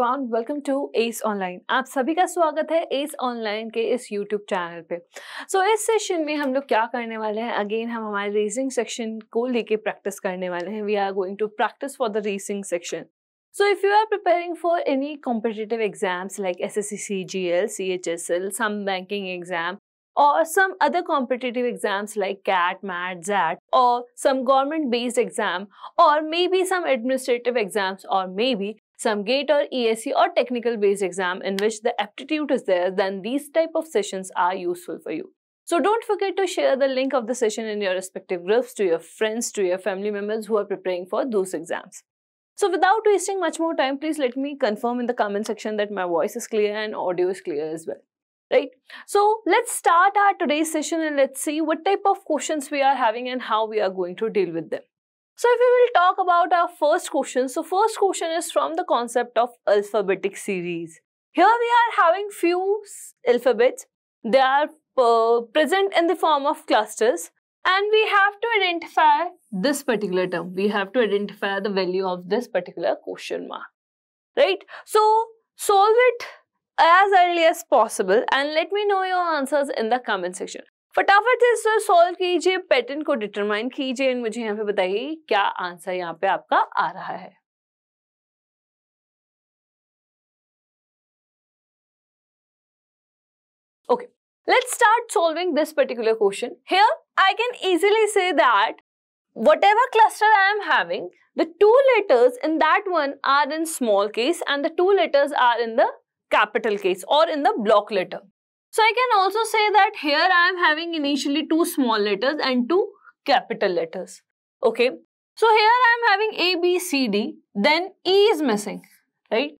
Everyone welcome to S online आप सभी का स्वागत है एस ऑनलाइन के इस यूट्यूब चैनल पे सो so, इस सेशन में हम लोग क्या करने वाले हैं अगेन हम हमारे रीजनिंग सेक्शन को लेके प्रैक्टिस करने वाले हैं we are going to practice for the reasoning section so if you are preparing for any competitive exams like S S C some banking exam और some other competitive exams like CAT MAT XAT और some government based exam और maybe some administrative exams और maybe some GATE or ESE or technical based exam in which the aptitude is there, then these type of sessions are useful for you. So don't forget to share the link of the session in your respective groups to your friends, to your family members who are preparing for those exams. So without wasting much more time, please let me confirm in the comment section that my voice is clear and audio is clear as well. Right? So let's start our today's session and let's see what type of questions we are having and how we are going to deal with them. So if we will talk about our first question, so first question is from the concept of alphabetic series. Here we are having few alphabets. They are uh, present in the form of clusters and we have to identify this particular term. We have to identify the value of this particular question mark, right? So solve it as early as possible and let me know your answers in the comment section. फटाफट से इसे solve कीजिए pattern को determine कीजिए and मुझे यहाँ पे बताइए क्या आंसर यहाँ पे आपका आ रहा है okay let's start solving this particular question here I can easily say that whatever cluster I am having the two letters in that one are in small case and the two letters are in the capital case और in the block letter So I can also say that here I am having initially two small letters and two capital letters. Okay. So here I am having A, B, C, D. Then E is missing. Right.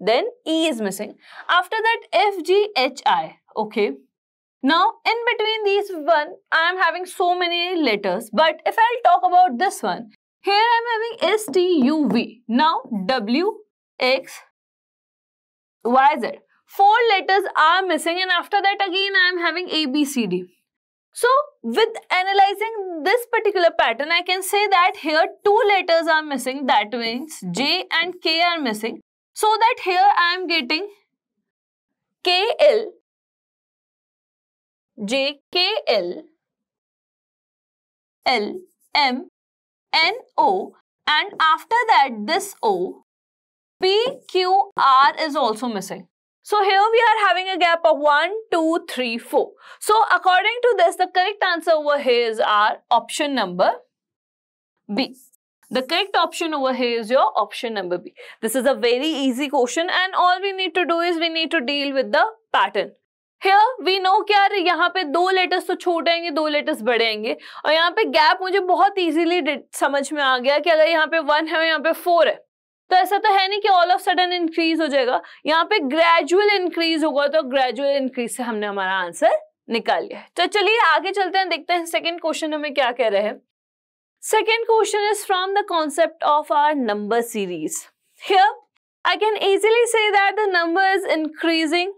Then E is missing. After that F, G, H, I. Okay. Now in between these one I am having so many letters. But if I'll talk about this one. Here I am having S, T, U, V. Now W, X, Y, Z four letters are missing and after that again I am having A, B, C, D. So with analyzing this particular pattern, I can say that here two letters are missing, that means J and K are missing. So that here I am getting KL, JKL, L, M, N, O and after that this O, P, Q, R is also missing. So here we are having a gap of 1, 2, 3, 4. So according to this, the correct answer over here is our option number B. The correct option over here is your option number B. This is a very easy question and all we need to do is we need to deal with the pattern. Here we know कि यार यहाँ पे दो letters तो छोटे आएंगे दो letters बड़े आएंगे और यहाँ पे gap मुझे बहुत easily समझ में आ गया कि अगर यहाँ पे वन है यहाँ पे है तो ऐसा तो है नहीं कि ऑल ऑफ सडन इंक्रीज हो जाएगा यहाँ पे ग्रेजुअल इंक्रीज होगा तो ग्रेजुअल इंक्रीज से हमने हमारा आंसर निकाल लिया तो चलिए आगे चलते हैं देखते हैं सेकेंड क्वेश्चन हमें क्या कह रहे हैं second question is from the concept of our number series I can easily say that the number is increasing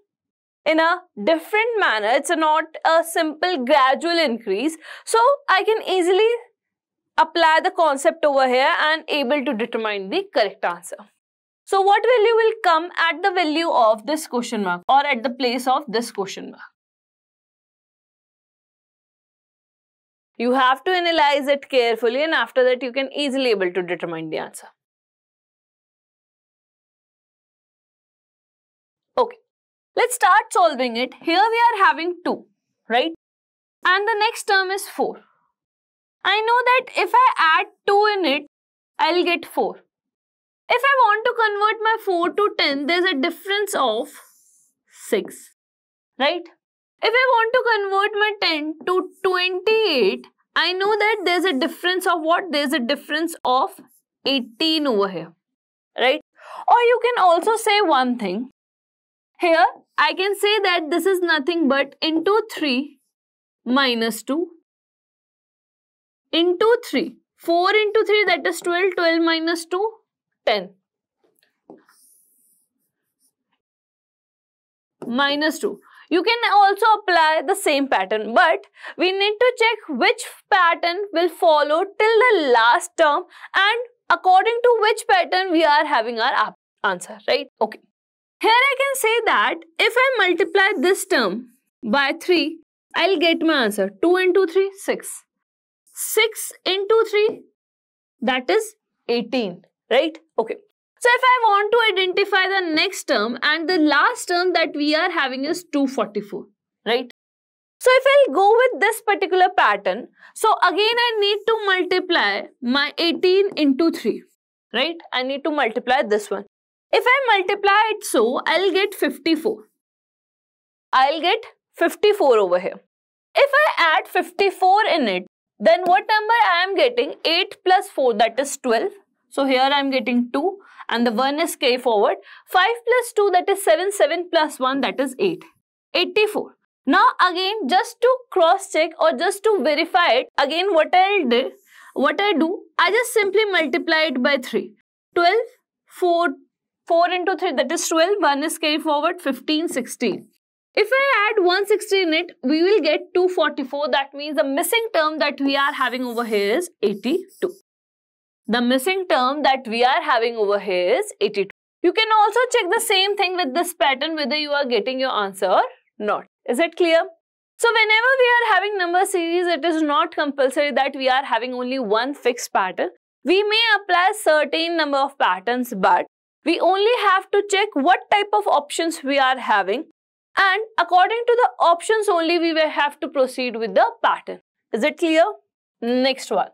in a different manner it's not a simple gradual increase so I can easily apply the concept over here and able to determine the correct answer. So what value will come at the value of this question mark or at the place of this question mark? You have to analyze it carefully and after that you can easily able to determine the answer. Okay, let's start solving it. Here we are having 2, right? And the next term is 4. I know that if I add 2 in it, I'll get 4. If I want to convert my 4 to 10, there's a difference of 6, right? If I want to convert my 10 to 28, I know that there's a difference of what? There's a difference of 18 over here, right? Or you can also say one thing. Here, I can say that this is nothing but into 3 minus 2 into 3. 4 into 3 that is 12, 12 minus 2, 10. Minus 2. You can also apply the same pattern but we need to check which pattern will follow till the last term and according to which pattern we are having our answer, right? Okay. Here I can say that if I multiply this term by 3, I'll get my answer. 2 into 3, 6. 6 into 3, that is 18, right? Okay. So if I want to identify the next term and the last term that we are having is 244, right? So if I'll go with this particular pattern, so again I need to multiply my 18 into 3, right? I need to multiply this one. If I multiply it so, I'll get 54. I'll get 54 over here. If I add 54 in it, then what number I am getting? 8 plus 4 that is 12. So here I am getting 2 and the 1 is k forward. 5 plus 2 that is 7, 7 plus 1 that is 8. 84. Now again just to cross check or just to verify it again what I did, what I do, I just simply multiply it by 3. 12, 4, 4 into 3 that is 12, 1 is k forward, 15, 16. If I add 160 in it, we will get 244. That means the missing term that we are having over here is 82. The missing term that we are having over here is 82. You can also check the same thing with this pattern whether you are getting your answer or not. Is it clear? So whenever we are having number series, it is not compulsory that we are having only one fixed pattern. We may apply certain number of patterns, but we only have to check what type of options we are having and according to the options only we will have to proceed with the pattern. Is it clear? Next one.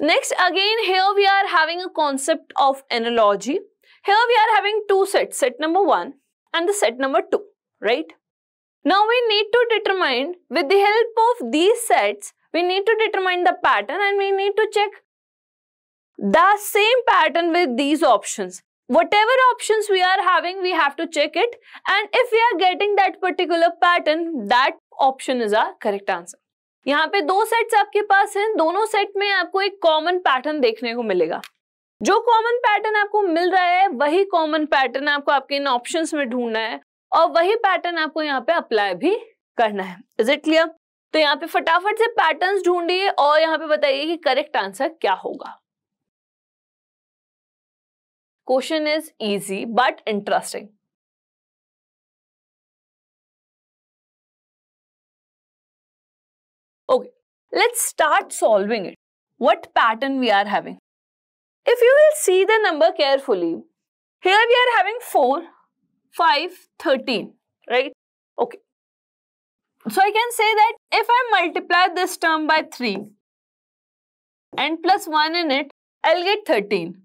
Next again here we are having a concept of analogy. Here we are having two sets, set number 1 and the set number 2, right? Now we need to determine with the help of these sets, we need to determine the pattern and we need to check the same pattern with these options. whatever options we are having we have to check it and if we are getting that particular pattern that option is our correct answer यहाँ पे दो sets आपके पास हैं दोनों set में आपको एक common pattern देखने को मिलेगा जो कॉमन पैटर्न आपको मिल रहा है वही कॉमन पैटर्न आपको आपके इन ऑप्शंस में ढूंढना है और वही पैटर्न आपको यहाँ पे अप्लाई भी करना है इज इट क्लियर तो यहाँ पे फटाफट से पैटर्न्स ढूंढिए और यहाँ पे बताइए कि करेक्ट आंसर क्या होगा Question is easy but interesting. Okay, let's start solving it. What pattern we are having? If you will see the number carefully, here we are having 4, 5, 13, right? Okay. So I can say that if I multiply this term by 3 and plus 1 in it, I'll get 13.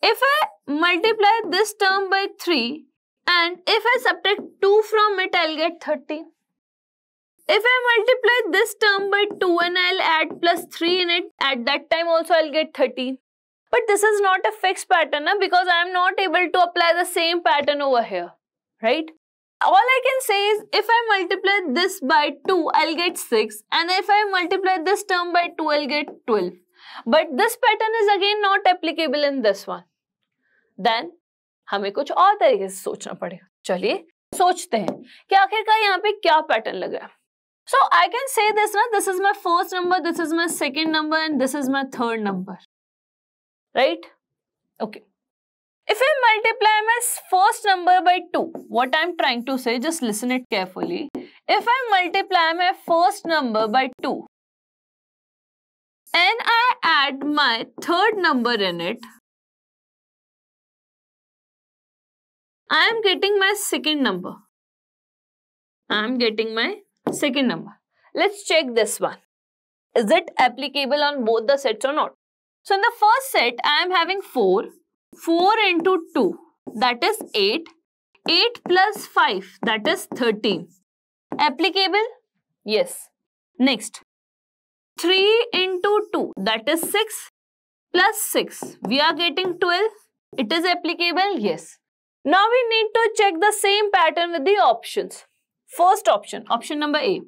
If I multiply this term by 3 and if I subtract 2 from it, I'll get 30. If I multiply this term by 2 and I'll add plus 3 in it, at that time also I'll get 30. But this is not a fixed pattern huh? because I am not able to apply the same pattern over here, right? All I can say is if I multiply this by 2, I'll get 6 and if I multiply this term by 2, I'll get 12. But this pattern is again not applicable in this one. Then हमें कुछ और तरीके से सोचना पड़ेगा चलिए सोचते हैं कि आखिरकार यहाँ पे क्या पैटर्न लग रहा है so I can say this ना this is my first number this is my second number and this is my third number right okay If I multiply my first number by 2, what I'm trying to say, just listen it carefully. If I multiply my first number by 2 and I add my third number in it, I am getting my second number. I am getting my second number. Let's check this one. Is it applicable on both the sets or not? So in the first set, I am having 4. 4 into 2, that is 8. 8 plus 5, that is 13. Applicable? Yes. Next, 3 into 2, that is 6 plus 6. We are getting 12. It is applicable? Yes. Now we need to check the same pattern with the options. First option, option number A.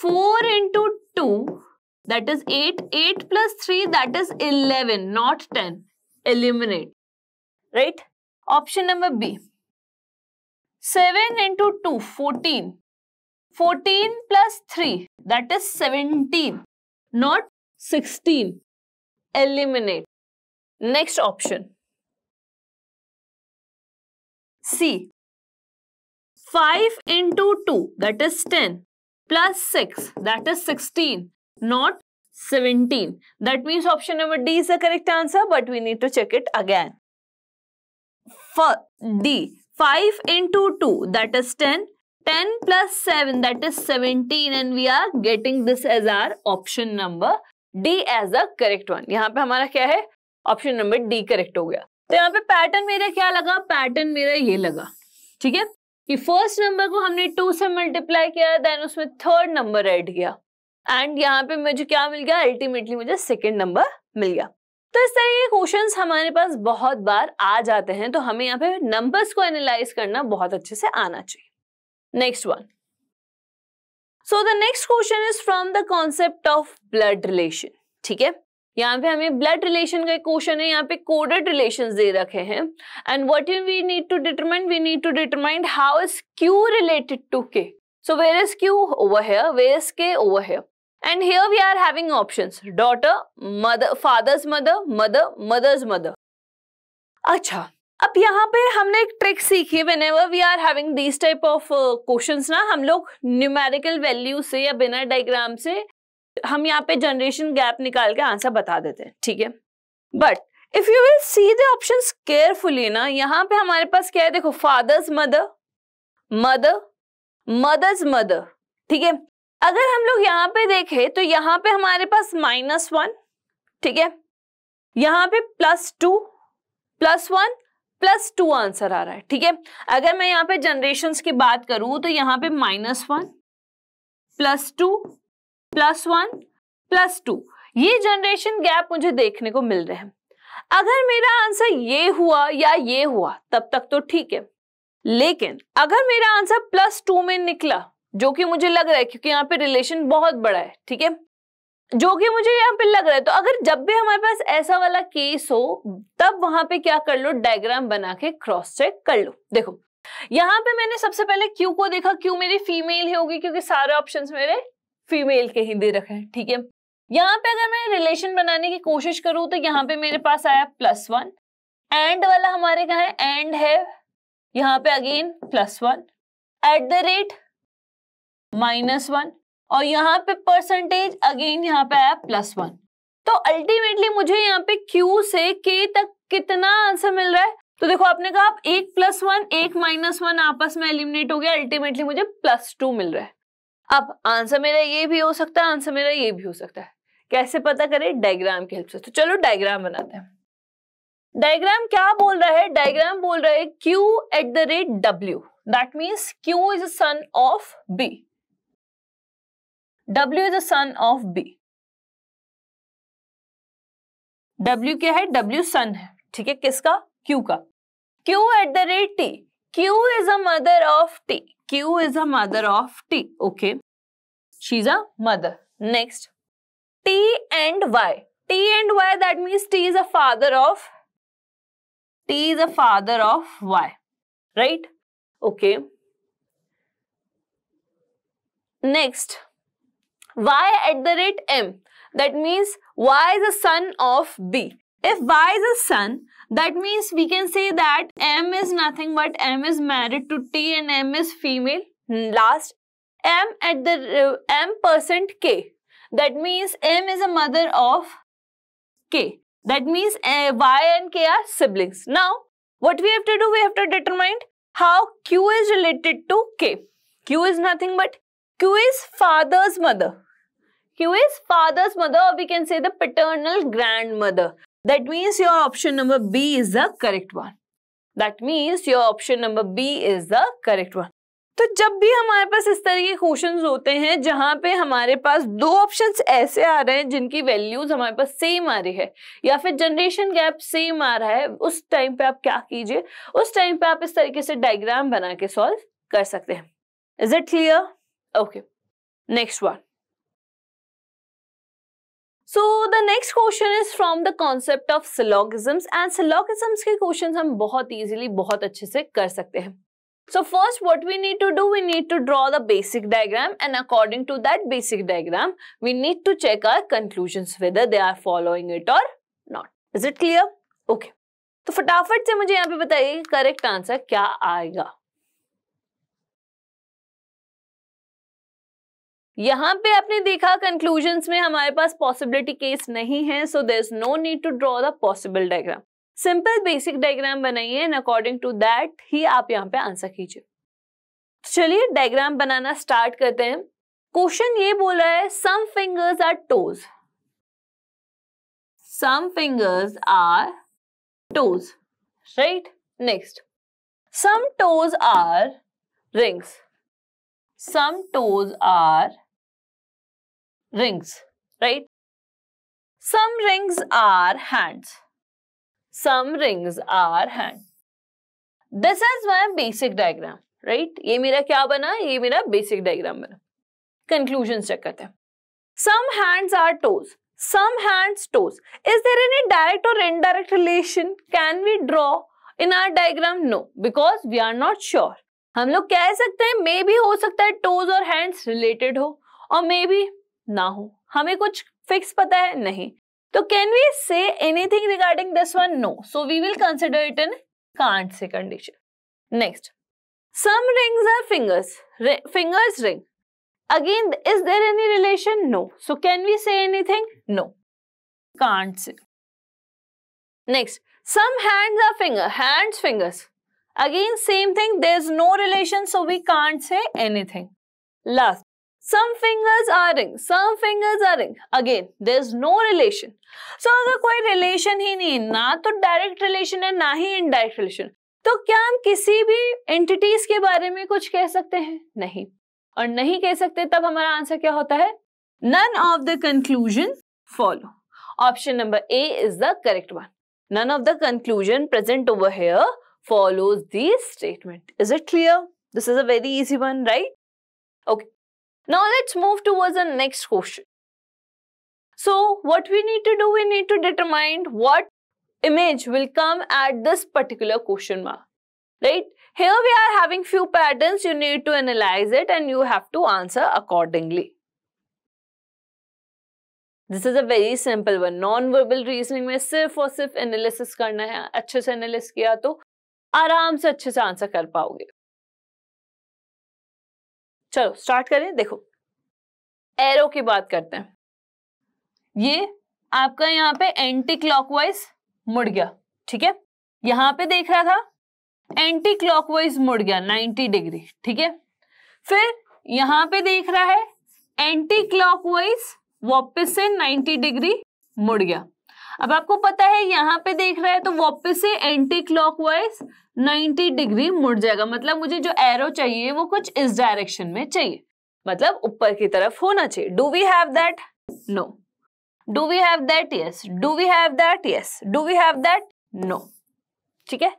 4 into 2 that is 8, 8 plus 3 that is 11 not 10. Eliminate. Right? Option number B. 7 into 2, 14. 14 plus 3 that is 17 not 16. Eliminate. Next option. C five into two that is ten plus six that is sixteen not seventeen that means option number D is the correct answer but we need to check it again D five into two that is ten ten plus seven that is seventeen and we are getting this as our option number D as a correct one यहां पर हमारा क्या है option number D correct हो गया तो यहाँ पे पैटर्न मेरा क्या लगा पैटर्न मेरा ये लगा ठीक है कि फर्स्ट नंबर को हमने टू से मल्टीप्लाई किया देन उसमें थर्ड नंबर ऐड किया एंड यहाँ पे मुझे क्या मिल गया अल्टीमेटली मुझे सेकेंड नंबर मिल गया तो इस तरह के क्वेश्चंस हमारे पास बहुत बार आ जाते हैं तो हमें यहाँ पे नंबर्स को एनालाइज करना बहुत अच्छे से आना चाहिए next one so the next question is from the concept of blood relation ठीक है यहाँ पे हमें ब्लड रिलेशन का क्वेश्चन है यहाँ पे कोडेड रिलेशन दे रखे हैं and what in we need to determine we need to determine how is Q related to K so where is Q over here where is K over here and here we are having option daughter mother father's mother mother mother's mother अच्छा अब यहाँ पे हमने एक trick सीखी whenever we are having these type of question ना हम लोग न्यूमेरिकल वैल्यू से या बिना डायग्राम से हम यहाँ पे जनरेशन गैप निकाल के आंसर बता देते हैं ठीक है but if you will see the option carefully ना यहाँ पे हमारे पास क्या है देखो father's mother mother mother's mother ठीक है अगर हम लोग यहाँ पे देखें तो यहाँ पे हमारे पास माइनस वन ठीक है यहाँ पे plus two plus one plus two answer आ रहा है ठीक है अगर मैं यहाँ पे जनरेशन की बात करूं तो यहाँ पे minus one plus two plus one plus two ये जनरेशन गैप मुझे देखने को मिल रहे हैं अगर मेरा आंसर ये हुआ या ये हुआ तब तक तो ठीक है लेकिन अगर मेरा आंसर प्लस टू में निकला जो कि मुझे लग रहा है क्योंकि यहाँ पे रिलेशन बहुत बड़ा है ठीक है जो कि मुझे यहाँ पे लग रहा है तो अगर जब भी हमारे पास ऐसा वाला केस हो तब वहां पे क्या कर लो डायग्राम बना के क्रॉस चेक कर लो देखो यहाँ पे मैंने सबसे पहले क्यू को देखा क्यू मेरी फीमेल ही होगी क्योंकि सारे ऑप्शंस मेरे फीमेल के ही दे रखे हैं ठीक है यहाँ पे अगर मैं रिलेशन बनाने की कोशिश करूँ तो यहाँ पे मेरे पास आया प्लस वन एंड वाला हमारे कहा है एंड है यहाँ पे again plus one at the rate minus one और यहाँ पे परसेंटेज अगेन यहाँ पे आया प्लस वन तो अल्टीमेटली मुझे यहाँ पे Q से K तक कितना आंसर मिल रहा है तो देखो आपने कहा आप एक प्लस वन एक माइनस वन आपस में एलिमिनेट हो गया अल्टीमेटली मुझे प्लस टू मिल रहा है अब आंसर मेरा ये भी हो सकता है आंसर मेरा ये भी हो सकता है कैसे पता करें डायग्राम की हेल्प से तो चलो डायग्राम बनाते हैं डायग्राम क्या बोल रहा है डायग्राम बोल रहा है Q at the rate W that means Q is a son of B W is a son of B W क्या है डब्ल्यू सन है ठीक है किसका क्यू का Q at the rate T Q is a mother of T Q is a mother of T. Okay. She's a mother. Next. T and Y. T and Y that means T is a father of T is a father of Y. Right? Okay. Next. Y at the rate M. That means Y is a son of B. If y is a son, that means we can say that m is nothing but m is married to t and m is female. Hmm, last, m at the uh, m percent k. That means m is a mother of k. That means uh, y and k are siblings. Now, what we have to do? We have to determine how q is related to k. q is nothing but q is father's mother. Q is father's mother or we can say the paternal grandmother. That means your option number B is the correct one. That means your option number B is the correct one. तो जब भी हमारे पास इस तरह के question होते हैं जहाँ पे हमारे पास दो ऑप्शन ऐसे आ रहे हैं जिनकी वैल्यूज हमारे पास सेम आ रही है या फिर जनरेशन गैप सेम आ रहा है उस टाइम पे आप क्या कीजिए उस टाइम पे आप इस तरीके से डायग्राम बना के सॉल्व कर सकते हैं is it clear okay next one so the next question is from the concept of syllogisms and syllogisms के क्वेश्चन हम बहुत ईजिली बहुत अच्छे से कर सकते हैं so first what we need to do we need to draw the basic diagram and according to that basic diagram we need to check our conclusion with they are following it और not is it clear okay तो फटाफट से मुझे यहाँ पे बताइए correct answer क्या आएगा यहाँ पे आपने देखा कंक्लूजन में हमारे पास पॉसिबिलिटी केस नहीं है so there is no need to draw the possible diagram simple basic diagram बनाइए एंड अकॉर्डिंग टू दैट ही आप यहाँ पे आंसर कीजिए तो चलिए डायग्राम बनाना स्टार्ट करते हैं क्वेश्चन ये बोल रहा है some fingers are toes some fingers are toes right next some toes are rings some toes are rings, right? Some rings are hands. Some rings are hands. This is my basic diagram right ये मेरा क्या बना ये मेरा basic diagram बना conclusion check करते हैं some hands are toes some hands toes is there any direct or indirect relation can we draw in our diagram no because we are not sure हम लोग कह सकते हैं मे भी हो सकता है टोज और हैंड्स रिलेटेड हो और मे बी ना हो हमें कुछ फिक्स पता है नहीं तो can we say anything regarding this one no so we will consider it in can't say condition next some rings are fingers fingers ring again is there any relation no so can we say anything no can't say next some hands are finger hands fingers again same thing there is no relation so we can't say anything last some fingers are ring some fingers are ring again there is no relation so अगर कोई relation ही नहीं ना तो direct relation है ना ही indirect relation तो क्या हम किसी भी एंटिटीज के बारे में कुछ कह सकते हैं नहीं और नहीं कह सकते तब हमारा आंसर क्या होता है none of the conclusion follow option number A is the correct one none of the conclusion present over here follows the statement is it clear this is a very easy one right okay Now let's move towards the next question. So what we need to do, we need to determine what image will come at this particular question mark, right? Here we are having few patterns, you need to analyze it and you have to answer accordingly. This is a very simple one. Non-verbal reasoning, में सिर्फ और सिर्फ analysis करना है अच्छे से एनालिस किया तो आराम से अच्छे से कर पाओगे चलो स्टार्ट करें देखो एरो की बात करते हैं ये आपका यहाँ पे एंटी क्लॉकवाइज मुड़ गया ठीक है यहां पे देख रहा था एंटी क्लॉकवाइज मुड़ गया 90 डिग्री ठीक है फिर यहां पे देख रहा है एंटी क्लॉकवाइज वापस से 90 डिग्री मुड़ गया अब आपको पता है यहां पे देख रहा है तो वापस से एंटी क्लॉकवाइज 90 डिग्री मुड़ जाएगा मतलब मुझे जो एरो चाहिए वो कुछ इस डायरेक्शन में चाहिए मतलब ऊपर की तरफ होना चाहिए do we have that no do we have that yes do we have that yes do we have that no ठीक है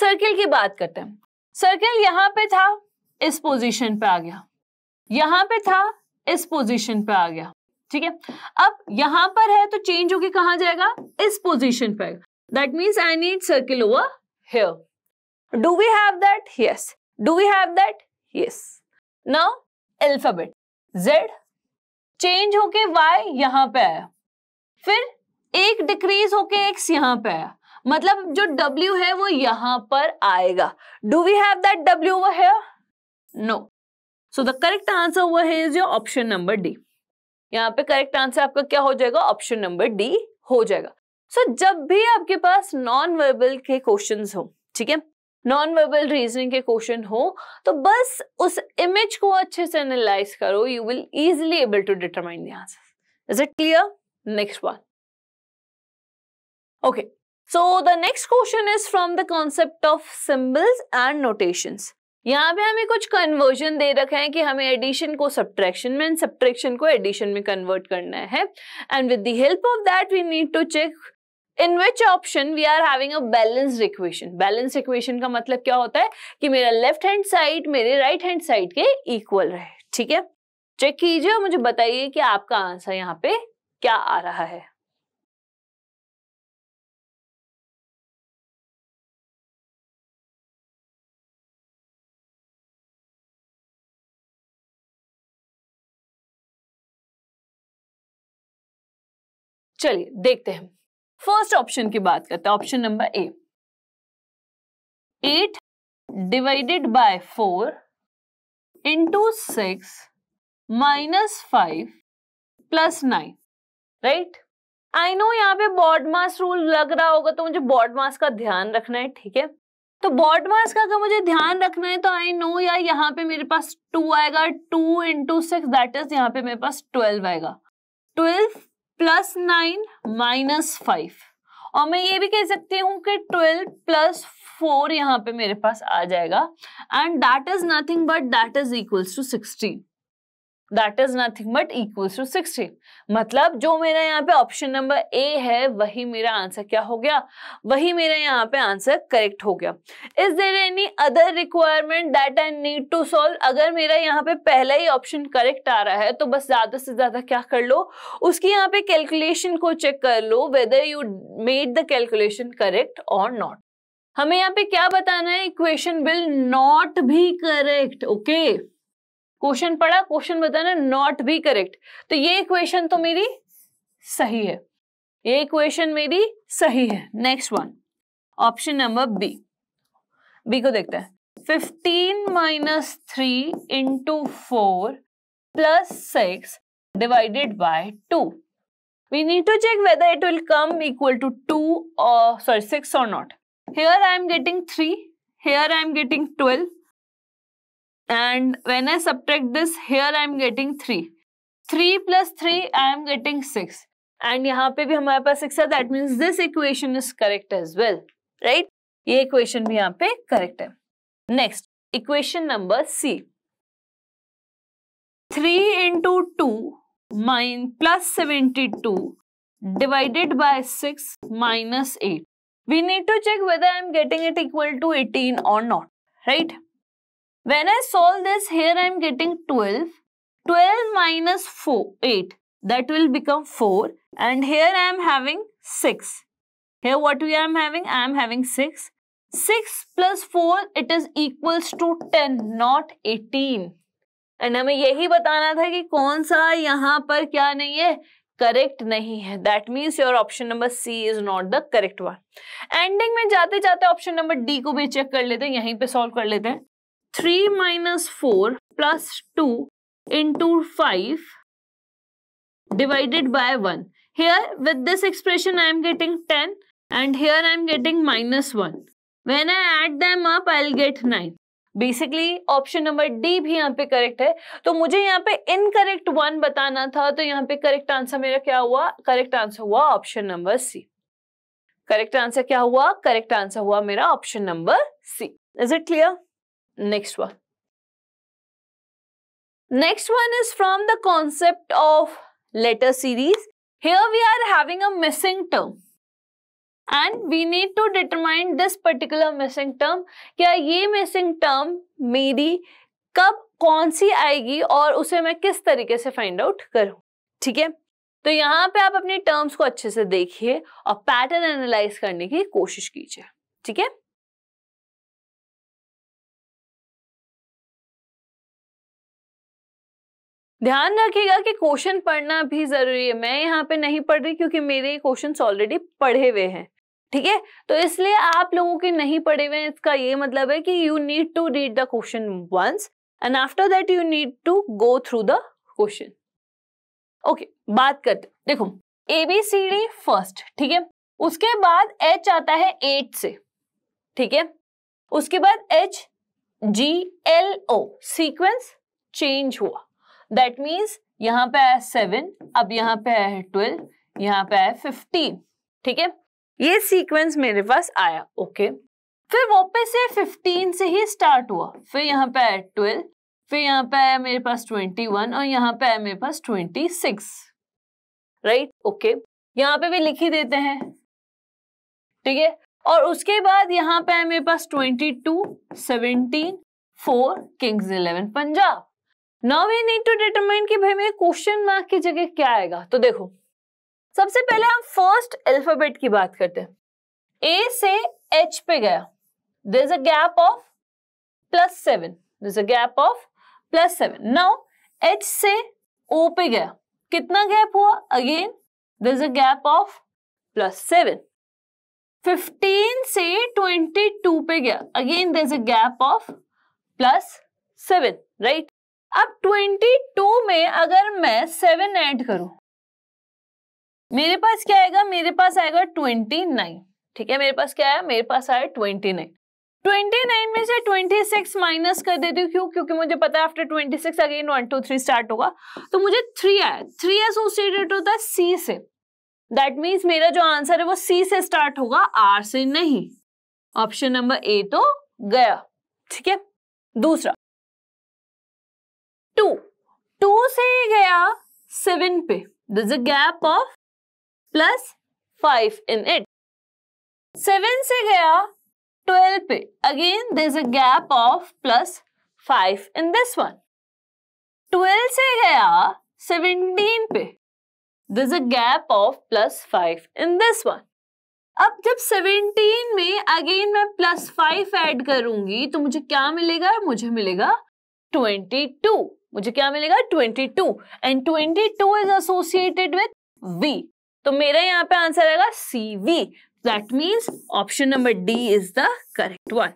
सर्किल की बात करते हैं सर्किल यहाँ पे था इस पोजीशन पे आ गया यहाँ पे था इस पोजीशन पे आ गया ठीक है अब यहां पर है तो चेंज होके कहा जाएगा इस पोजीशन आएगा that means I need circle over here Do we have that? Yes. Do we have that? Yes. Now alphabet. Z change होके Y यहाँ पे आया फिर एक decrease होके X यहाँ पे आया मतलब जो W है वो यहाँ पर आएगा Do we have that W over here? No. So the correct answer over here is your option number D. यहाँ पे करेक्ट आंसर आपका क्या हो जाएगा ऑप्शन नंबर डी हो जाएगा सो so, जब भी आपके पास नॉन वर्बल के क्वेश्चंस हो ठीक है नॉन वर्बल रीजनिंग के क्वेश्चन हो तो बस उस इमेज को अच्छे से एनालाइज करो you will easily able to determine the is it clear next one okay so the next question is from the concept of symbols and notation यहाँ पे हमें कुछ कन्वर्जन दे रखा है कि हमें एडिशन को सब्ट्रैक्शन में एंड सब्ट्रैक्शन को एडिशन में कन्वर्ट करना है and with the help of that we need to check in which option we are having a balanced equation balance equation का मतलब क्या होता है कि मेरा लेफ्ट हैंड साइड मेरे राइट हैंड साइड के इक्वल रहे ठीक है चेक कीजिए और मुझे बताइए कि आपका आंसर यहाँ पे क्या आ रहा है चलिए देखते हैं फर्स्ट ऑप्शन की बात करते हैं option number A eight divided by four into six minus five plus nine right I know यहाँ पे बॉड मास रूल लग रहा होगा तो मुझे बॉड मास का ध्यान रखना है ठीक है तो बॉड मास का अगर मुझे ध्यान रखना है तो आई नो यार यहाँ पे मेरे पास टू आएगा two into six that is यहाँ पे मेरे पास ट्वेल्व आएगा twelve plus nine minus five और मैं ये भी कह सकती हूँ कि ट्वेल्व प्लस फोर यहाँ पे मेरे पास आ जाएगा and that is nothing but that is equals to sixteen that is nothing but equals to sixteen मतलब जो मेरा यहाँ पे ऑप्शन नंबर ए है वही मेरा आंसर क्या हो गया वही मेरा यहाँ पे आंसर करेक्ट हो गया is there any other requirement that I need to solve अगर मेरा यहाँ पे पहला ही ऑप्शन करेक्ट आ रहा है तो बस ज्यादा से ज्यादा क्या कर लो उसकी यहाँ पे कैलकुलेशन को चेक कर लो whether you made the calculation correct or not हमें यहाँ पे क्या बताना है इक्वेशन बिल नॉट भी करेक्ट ओके okay? क्वेश्चन पढ़ा क्वेश्चन बताना नॉट भी करेक्ट तो ये इक्वेशन तो मेरी सही है ये इक्वेशन मेरी सही है next one option number B B को देखते हैं fifteen minus three into four plus six divided by two we need to check whether it will come equal to two or sorry 6 or not. Here I am getting 3. Here I am getting and when I subtract this here I am getting 3 3 plus 3 I am getting 6 and यहाँ पे भी हमारे पास six है that means this equation is correct as well right ये equation भी यहाँ पे करेक्ट है next equation number C three into two mine plus seventy two divided by six minus eight we need to check whether I am getting it equal to eighteen or not right When I solve this, here I am getting 12. 12 minus 4, 8. That will become 4. And here I am having 6. Here what we am having? I am having 6. 6 plus 4, it is equals to 10, not 18. and हमें यही बताना था कि कौन सा यहाँ पर क्या नहीं है करेक्ट नहीं है that means your option number C is not the correct one ending में जाते जाते ऑप्शन नंबर डी को भी चेक कर लेते हैं यहीं पे सॉल्व कर लेते हैं three minus four plus two into five divided by one here with this expression I am getting ten and here I am getting minus one when I add them up I get nine basically option number D भी यहाँ पे correct है तो मुझे यहाँ पे incorrect one बताना था तो यहाँ पे करेक्ट आंसर मेरा क्या हुआ करेक्ट आंसर हुआ option number C correct answer क्या हुआ करेक्ट आंसर हुआ मेरा option number C is it clear next one next one is from the concept of letter series here we are having a missing term and we need to determine this particular missing term क्या ये missing term मेरी कब कौन सी आएगी और उसे मैं किस तरीके से फाइंड आउट करूं ठीक है तो यहाँ पे आप अपनी टर्म्स को अच्छे से देखिए और पैटर्न एनालाइज करने की कोशिश कीजिए ठीक है ध्यान रखिएगा कि क्वेश्चन पढ़ना भी जरूरी है मैं यहाँ पे नहीं पढ़ रही क्योंकि मेरे क्वेश्चन ऑलरेडी पढ़े हुए हैं ठीक है तो इसलिए आप लोगों के नहीं पढ़े हुए हैं इसका ये मतलब है कि you need to read the question once and after that you need to go through the question okay बात करते देखो एबीसीडी फर्स्ट ठीक है उसके बाद एच आता है एट से ठीक है उसके बाद H G L O sequence change हुआ दैट मीन्स यहाँ पे है सेवन अब यहाँ पे है ट्वेल्व यहाँ पे है फिफ्टीन ठीक है ये सीक्वेंस मेरे पास आया ओके फिर वापस से फिफ्टीन से ही स्टार्ट हुआ फिर यहाँ पे है ट्वेल्व फिर यहाँ पे है मेरे पास ट्वेंटी वन और यहाँ पे है मेरे पास ट्वेंटी सिक्स राइट ओके यहाँ पे भी लिख ही देते हैं ठीक है और उसके बाद यहाँ पे है मेरे पास twenty two seventeen four Kings Eleven Punjab now we need to determine कि भाई मेरे क्वेश्चन मार्क की जगह क्या आएगा तो देखो सबसे पहले हम फर्स्ट अल्फाबेट की बात करते हैं ए से एच पे गया there is a gap of plus seven there is a gap of plus seven now H से ओ पे गया कितना गैप हुआ again there is a gap of plus seven fifteen से ट्वेंटी टू पे गया again there is a gap of plus seven right अब 22 में अगर मैं सेवन ऐड करूं मेरे पास क्या आएगा मेरे पास आएगा 29 ठीक है मेरे पास क्या आया मेरे पास आया 29 29 में से 26 माइनस कर देती हूँ क्यों क्योंकि मुझे पता है after 26 six again one two three start होगा तो मुझे थ्री आया थ्री एसोसिएटेड होता है सी से दैट मीन्स मेरा जो आंसर है वो सी से स्टार्ट होगा आर से नहीं ऑप्शन नंबर ए तो गया ठीक है दूसरा टू टू से ही गया सेवन पे this a gap of plus five in it seven से गया ट्वेल्व पे again this a gap of plus five in this one twelve से गया सेवनटीन पे this a gap of plus five in this one अब जब 17 में again मैं प्लस फाइव ऐड करूंगी तो मुझे क्या मिलेगा मुझे मिलेगा 22 मुझे क्या मिलेगा 22 and 22 is associated with V तो मेरा यहाँ पे आंसर आएगा C V that means option number D is the correct one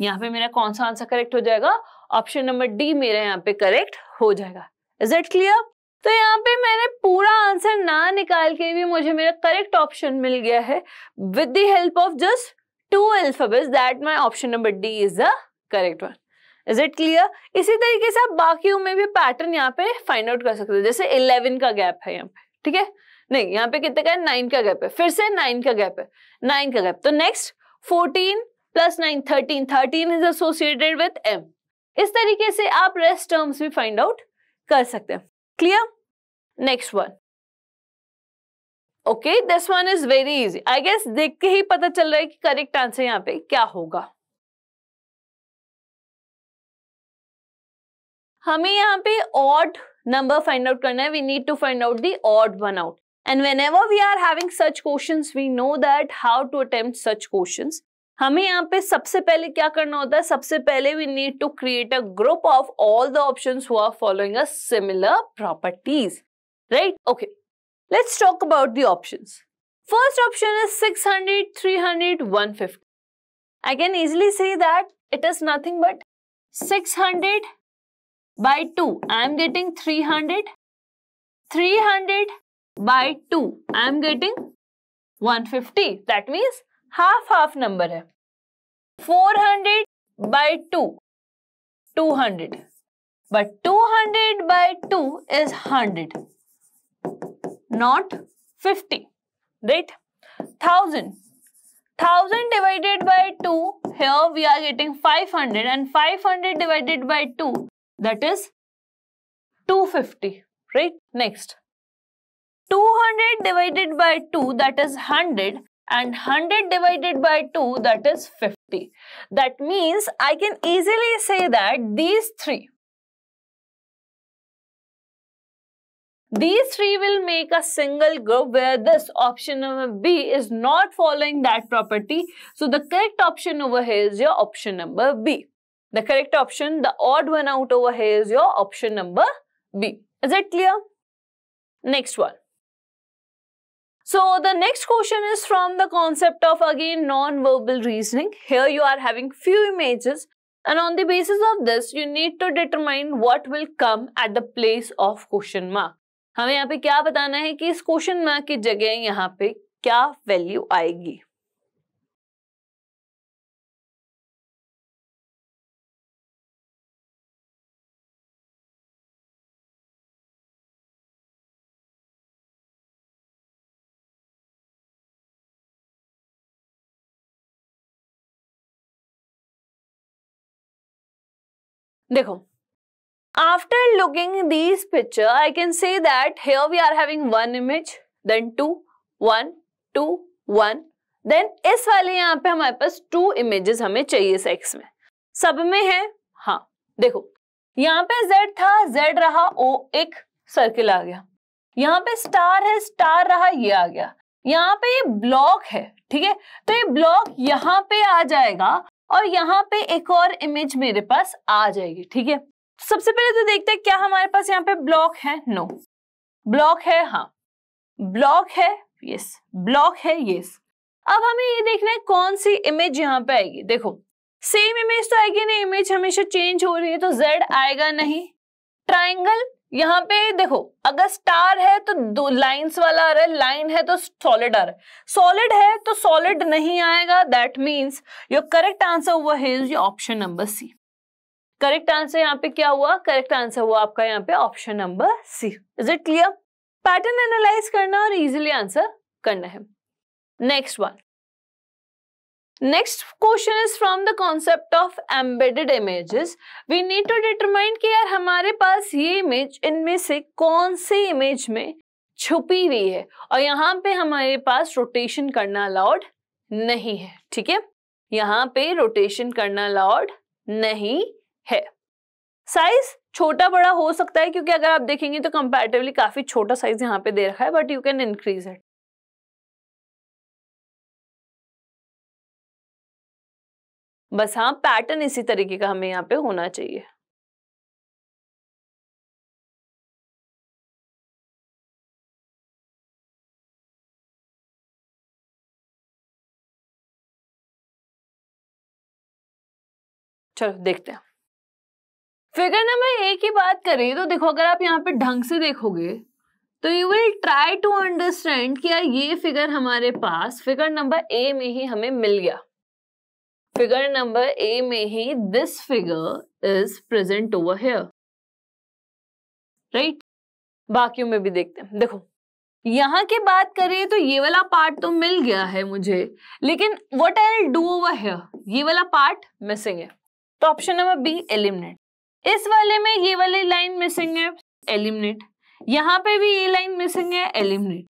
यहाँ पे मेरा कौन सा आंसर करेक्ट हो जाएगा ऑप्शन नंबर डी मेरा यहाँ पे करेक्ट हो जाएगा इज इट क्लियर तो यहाँ पे मैंने पूरा आंसर ना निकाल के भी मुझे मेरा करेक्ट ऑप्शन मिल गया है with the help of just two alphabets that my option number D is the correct one is it clear इसी तरीके से आप बाकी में भी पैटर्न यहाँ पे फाइंड आउट कर सकते हो जैसे इलेवन का गैप है यहाँ पे ठीक है नहीं यहाँ पे कितने का है नाइन का गैप है फिर से नाइन का गैप है नाइन का गैप तो next fourteen plus nine thirteen thirteen is associated with M इस तरीके से आप रेस्ट टर्म्स भी फाइंड आउट कर सकते हैं clear next one okay this one is very easy I guess देख के ही पता चल रहा है कि करेक्ट आंसर यहाँ पे क्या होगा हमें यहाँ पे ऑड नंबर फाइंड आउट करना है we need to find out the odd one out and whenever we are having such question we know that how to attempt such question हमें यहाँ पे सबसे पहले क्या करना होता है सबसे पहले we need to create a group of all the option who are following a similar properties right okay let's talk about the option first option is 600 300 150 i can easily say that it is nothing but 600 by 2. I am getting 300. 300 by 2. I am getting 150. That means half half number hai. 400 by 2. 200. But 200 by 2 is 100. Not 50. Right? 1000. 1000 divided by 2, here we are getting 500 and 500 divided by 2 that is 250, right? Next, 200 divided by 2 that is 100 and 100 divided by 2 that is 50. That means I can easily say that these three, These three will make a single group where this option number B is not following that property. So the correct option over here is your option number B. The correct option, the odd one out over here is your option number B. Is it clear? Next one. So the next question is from the concept of again non-verbal reasoning. Here you are having few images and on the basis of this you need to determine what will come at the place of question mark. हमें यहाँ पे क्या बताना है कि इस question mark की जगह यहाँ पे क्या वैल्यू आएगी देखो after looking these picture I can say that here we are having one image then two one two one then इस वाले यहाँ पे हमारे पास टू इमेजेस हमें चाहिए सेक्स में सब में है हाँ देखो यहाँ पे Z था Z रहा O एक सर्किल आ गया यहाँ पे स्टार है स्टार रहा ये आ गया यहाँ पे ये ब्लॉक है ठीक है तो ये ब्लॉक यहाँ पे आ जाएगा और यहाँ पे एक और इमेज मेरे पास आ जाएगी ठीक है सबसे पहले तो देखते हैं क्या हमारे पास यहाँ पे ब्लॉक है नो ब्लॉक है हाँ ब्लॉक है यस ब्लॉक है यस अब हमें ये देखना है कौन सी इमेज यहाँ पे आएगी देखो सेम इमेज तो आएगी नहीं इमेज हमेशा चेंज हो रही है तो जेड आएगा नहीं ट्राइंगल यहाँ पे देखो अगर स्टार है तो दो लाइंस वाला आ रहा है लाइन है तो सॉलिड आ रहा है सॉलिड है तो सॉलिड नहीं आएगा that means your correct answer हुआ है option number C correct answer यहाँ पे क्या हुआ करेक्ट आंसर हुआ आपका यहाँ पे option number C is it clear pattern analyse करना और इजिली आंसर करना है next one next question is from the concept of embedded images we need to determine कि यार हमारे पास ये इमेज इनमें से कौन से इमेज में छुपी हुई है और यहाँ पे हमारे पास रोटेशन करना अलाउड नहीं है ठीक है यहाँ पे रोटेशन करना अलाउड नहीं है साइज छोटा बड़ा हो सकता है क्योंकि अगर आप देखेंगे तो कंपेरेटिवली काफी छोटा साइज यहाँ पे दे रखा है but you can increase it बस हाँ पैटर्न इसी तरीके का हमें यहाँ पे होना चाहिए चलो देखते हैं फिगर नंबर ए की बात करें तो देखो अगर आप यहाँ पे ढंग से देखोगे तो you will try to understand कि यार ये फिगर हमारे पास फिगर नंबर ए में ही हमें मिल गया फिगर नंबर ए में ही this figure is present over here right बाकी में भी देखते हैं देखो यहाँ की बात करें तो ये वाला पार्ट तो मिल गया है मुझे लेकिन what I do over here ये वाला पार्ट मिसिंग है तो ऑप्शन नंबर बी एलिमिनेट इस वाले में ये वाली लाइन मिसिंग है एलिमिनेट यहाँ पे भी ये लाइन मिसिंग है eliminate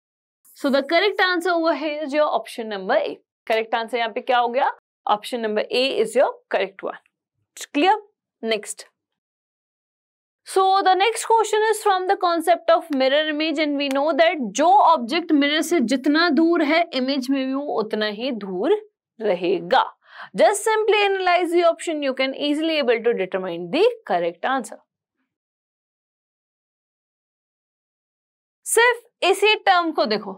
so the correct answer हुआ है जो option number A correct answer यहाँ पे क्या हो गया option number A is your correct one clear next so the next question is from the concept of mirror image and we know that जो object mirror से जितना दूर है इमेज में भी वो उतना ही दूर रहेगा just simply analyse the option you can easily able to determine the correct answer सिर्फ इसी टर्म को देखो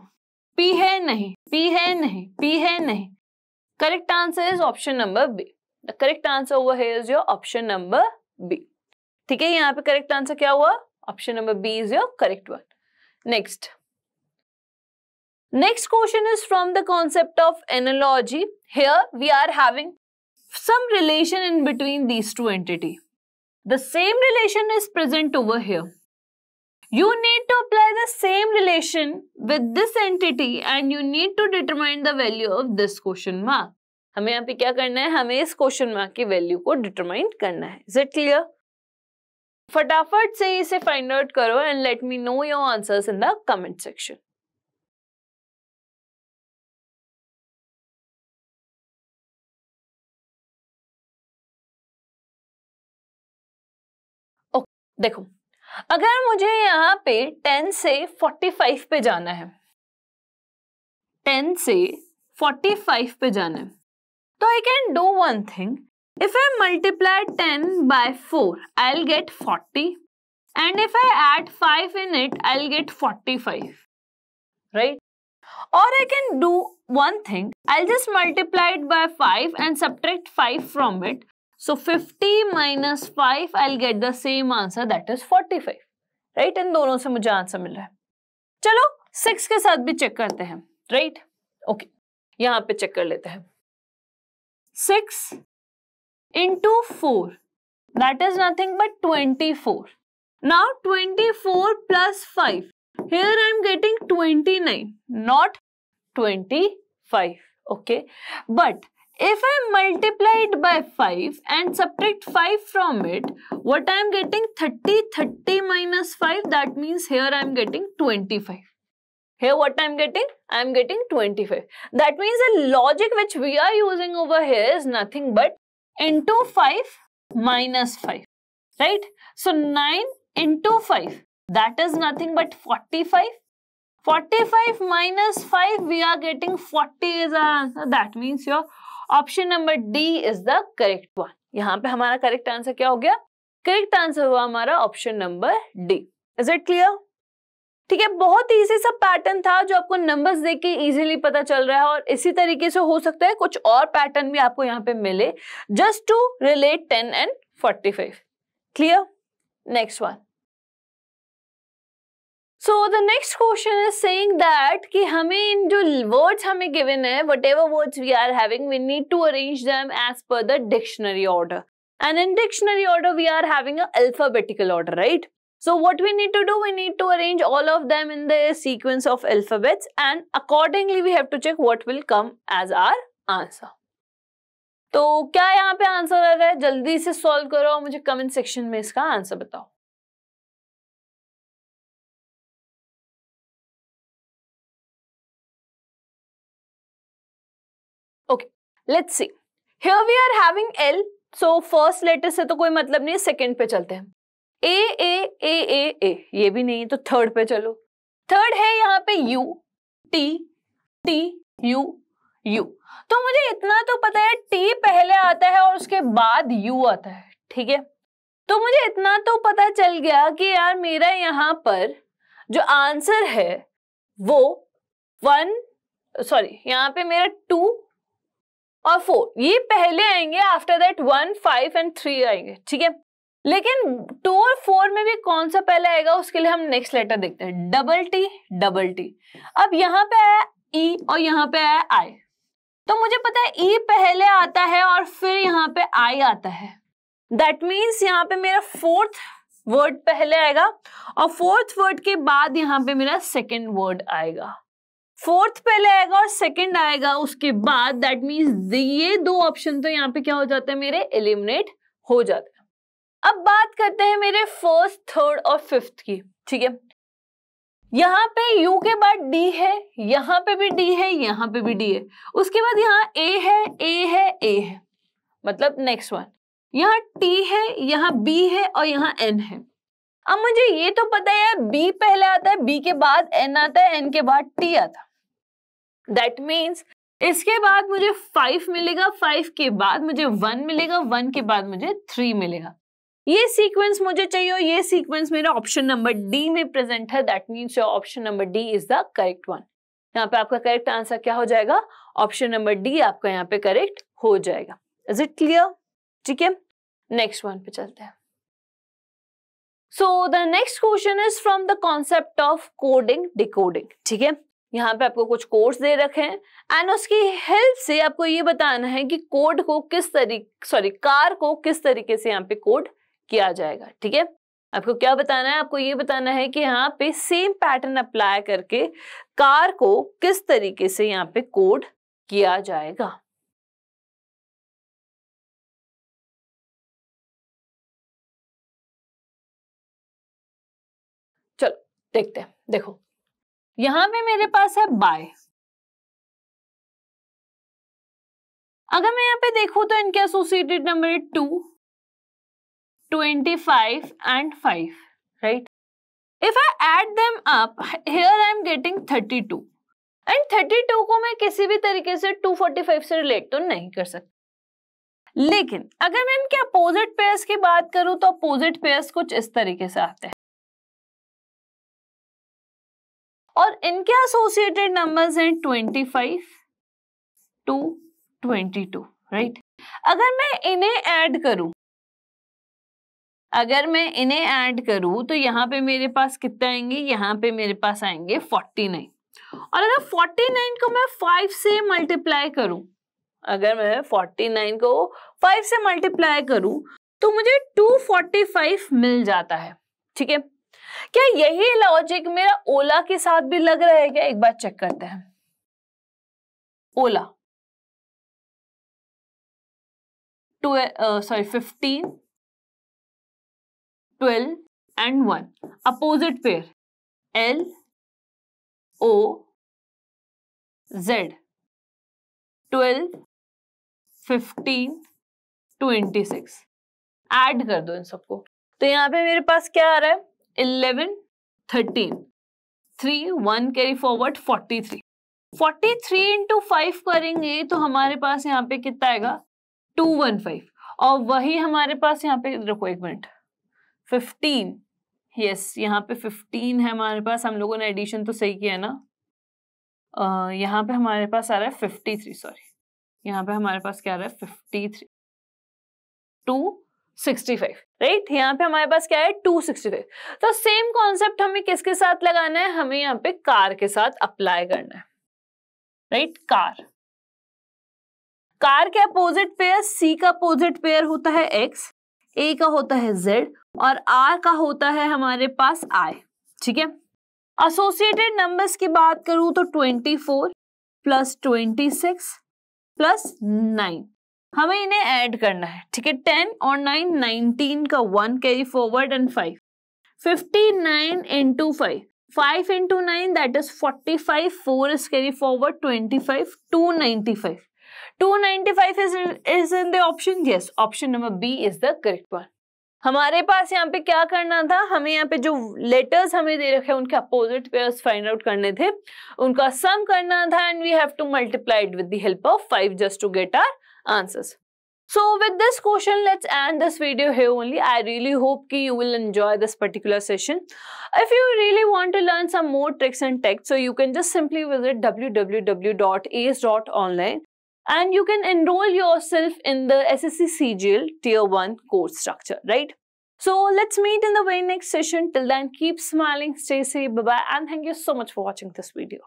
पी है नहीं पी है नहीं पी है नहीं Correct answer is option number B. The correct answer over here is your option number B. ठीक है यहाँ पे correct answer क्या हुआ? Option number B is your correct one. Next. Next question is from the concept of analogy. Here we are having some relation in between these two entity. The same relation is present over here. you need to apply the same relation with this entity and you need to determine the value of this question mark. हमें यहाँ पे क्या करना है हमें इस question mark की value को डिटरमाइन करना है इज इट क्लियर फटाफट से इसे फाइंड आउट करो and let me know your answers in the comment section देखो अगर मुझे यहाँ पे 10 से 45 पे जाना है 10 से 45 पे जाना है तो I can do one thing if I multiply 10 by 4, I get forty and if I add five in it I get forty five right और I can do one thing I just multiplied by 5 and subtract 5 from it So 50 minus 5, I'll get the same answer that is 45. Right? इन दोनों से मुझे answer मिल रहा है चलो 6 के साथ भी चेक करते हैं right? okay. यहां पे चेक कर लेते हैं 6 into 4 that is nothing but 24. Now 24 plus 5. Here i'm getting 29, not 25. Okay. But If I multiply it by 5 and subtract 5 from it, what I am getting 30, 30 minus 5 that means here I am getting 25. Here what I am getting? I am getting 25. That means the logic which we are using over here is nothing but into 5 minus 5. Right? So 9 into 5 that is nothing but 45 45 minus 5 we are getting 40 is our answer that means your option number D is the correct one यहाँ पे हमारा correct answer क्या हो गया correct answer हुआ हमारा option number D is it clear ठीक है बहुत ईजी सा पैटर्न था जो आपको नंबर्स देख के इजीली पता चल रहा है और इसी तरीके से हो सकता है कुछ और पैटर्न भी आपको यहाँ पे मिले just to relate ten and forty five clear next one so the next question is saying that कि हमें इन जो वर्ड्स हमें गिवन है whatever words we are having we need to arrange them as per the dictionary order and in dictionary order we are having a alphabetical order right so what we need to do we need to arrange all of them in the sequence of alphabets and accordingly we have to check what will come as our answer तो क्या यहाँ पे answer आ रहा है जल्दी से solve करो और मुझे कमेंट सेक्शन में इसका आंसर बताओ let's see here we are having L so first letter से तो कोई मतलब नहीं सेकंड पे चलते हैं ए ए ए ए ए ये भी नहीं तो थर्ड पे चलो थर्ड है यहाँ पे U T T U U तो मुझे इतना तो पता है टी पहले आता है और उसके बाद यू आता है ठीक है तो मुझे इतना तो पता चल गया कि यार मेरा यहाँ पर जो आंसर है वो वन सॉरी यहाँ पे मेरा टू और फोर ये पहले आएंगे after that one five and three आएंगे ठीक है लेकिन टू और फोर में भी कौन सा पहले आएगा उसके लिए हम नेक्स्ट लेटर देखते हैं डबल टी डबल टी अब यहाँ पे आया ई e और यहाँ पे आया आई तो मुझे पता है ई e पहले आता है और फिर यहाँ पे आई आता है दैट मीन्स यहाँ पे मेरा फोर्थ वर्ड पहले आएगा और फोर्थ वर्ड के बाद यहाँ पे मेरा सेकेंड वर्ड आएगा फोर्थ पहले आएगा और सेकंड आएगा उसके बाद दैट मीन्स ये दो ऑप्शन तो यहाँ पे क्या हो जाते हैं मेरे एलिमिनेट हो जाते हैं अब बात करते हैं मेरे फर्स्ट थर्ड और फिफ्थ की ठीक है यहाँ पे U के बाद D है यहाँ पे भी D है यहाँ पे भी D है उसके बाद यहाँ A है A है A है मतलब नेक्स्ट वन यहाँ T है यहाँ B है और यहाँ N है अब मुझे ये तो पता है B पहले आता है B के बाद N आता है N के बाद T आता दैट मीन्स इसके बाद मुझे फाइव मिलेगा फाइव के बाद मुझे वन मिलेगा वन के बाद मुझे थ्री मिलेगा ये सीक्वेंस मुझे चाहिए और ये सीक्वेंस मेरा ऑप्शन नंबर डी में प्रेजेंट है that means your option number D is the correct one यहाँ पे आपका करेक्ट आंसर क्या हो जाएगा ऑप्शन नंबर डी आपका यहाँ पे करेक्ट हो जाएगा इज इट क्लियर ठीक है नेक्स्ट वन पे चलते हैं so the next question is from the concept of coding decoding ठीक है यहाँ पे आपको कुछ कोड्स दे रखे हैं एंड उसकी हेल्प से आपको ये बताना है कि कोड को किस तरीके सॉरी कार को किस तरीके से यहाँ पे कोड किया जाएगा ठीक है आपको क्या बताना है आपको ये बताना है कि यहाँ पे सेम पैटर्न अप्लाई करके कार को किस तरीके से यहाँ पे कोड किया जाएगा चलो देखते हैं देखो यहां पे मेरे पास है बाय अगर मैं यहाँ पे देखू तो इनके एसोसिएटेड नंबर है two twenty five and five right if I add them up here I am getting thirty two and thirty two को मैं किसी भी तरीके से टू फोर्टी फाइव से रिलेट तो नहीं कर सकती लेकिन अगर मैं इनके अपोजिट पेयर्स की बात करूं तो अपोजिट पेयर्स कुछ इस तरीके से आते हैं और इनके एसोसिएटेड नंबर्स हैं 25 टू 22 राइट अगर मैं इन्हें ऐड करूं अगर मैं इन्हें ऐड करूं तो यहां पे मेरे पास कितने आएंगे यहां पे मेरे पास आएंगे 49 और अगर 49 को मैं 5 से मल्टीप्लाई करूं अगर मैं 49 को 5 से मल्टीप्लाई करूं तो मुझे 245 मिल जाता है ठीक है क्या यही लॉजिक मेरा ओला के साथ भी लग रहा है क्या एक बार चेक करते हैं ओला to sorry fifteen twelve and one opposite pair L O Z twelve fifteen twenty six add कर दो इन सबको तो यहाँ पे मेरे पास क्या आ रहा है eleven thirteen three one carry forward forty three forty three into five करेंगे तो हमारे पास यहाँ पे कितना आएगा टू वन फाइव और वही हमारे पास यहाँ पे रखो एक मिनट फिफ्टीन यस यहाँ पे फिफ्टीन है हमारे पास हम लोगों ने एडिशन तो सही किया ना यहाँ पे हमारे पास आ रहा है फिफ्टी थ्री सॉरी यहाँ पे हमारे पास क्या आ रहा है fifty three to 65 right right? यहाँ पे हमारे पास क्या है 265 तो सेम कॉन्सेप्ट हमें किसके साथ लगाना है हमें यहाँ पे कार के साथ अप्लाई करना है राइट right? कार कार के अपोजिट पेयर सी का अपोजिट पेयर होता है एक्स ए का होता है जेड और आर का होता है हमारे पास आई ठीक है एसोसिएटेड नंबर्स की बात करूं तो 24 फोर प्लस 26 प्लस नाइन हमें इन्हें ऐड करना है ठीक है टेन और नाइन नाइनटीन का one carry forward and five fifty nine into five five into nine that is forty five four is carry forward twenty five two ninety five two ninety five is is in the option yes option number B is the correct one हमारे पास यहाँ पे क्या करना था हमें यहाँ पे जो लेटर्स हमें दे रखे हैं उनके अपोजिट पेयर्स फाइंड आउट करने थे उनका सम करना था and we have to multiply with the help of five just to get our answers. So with this question, let's end this video here only. I really hope ki you will enjoy this particular session. If you really want to learn some more tricks and tech, so you can just simply visit www.ace.online and you can enroll yourself in the SSC CGL Tier 1 course structure, right? So let's meet in the very next session. Till then, keep smiling, stay safe, bye-bye and thank you so much for watching this video.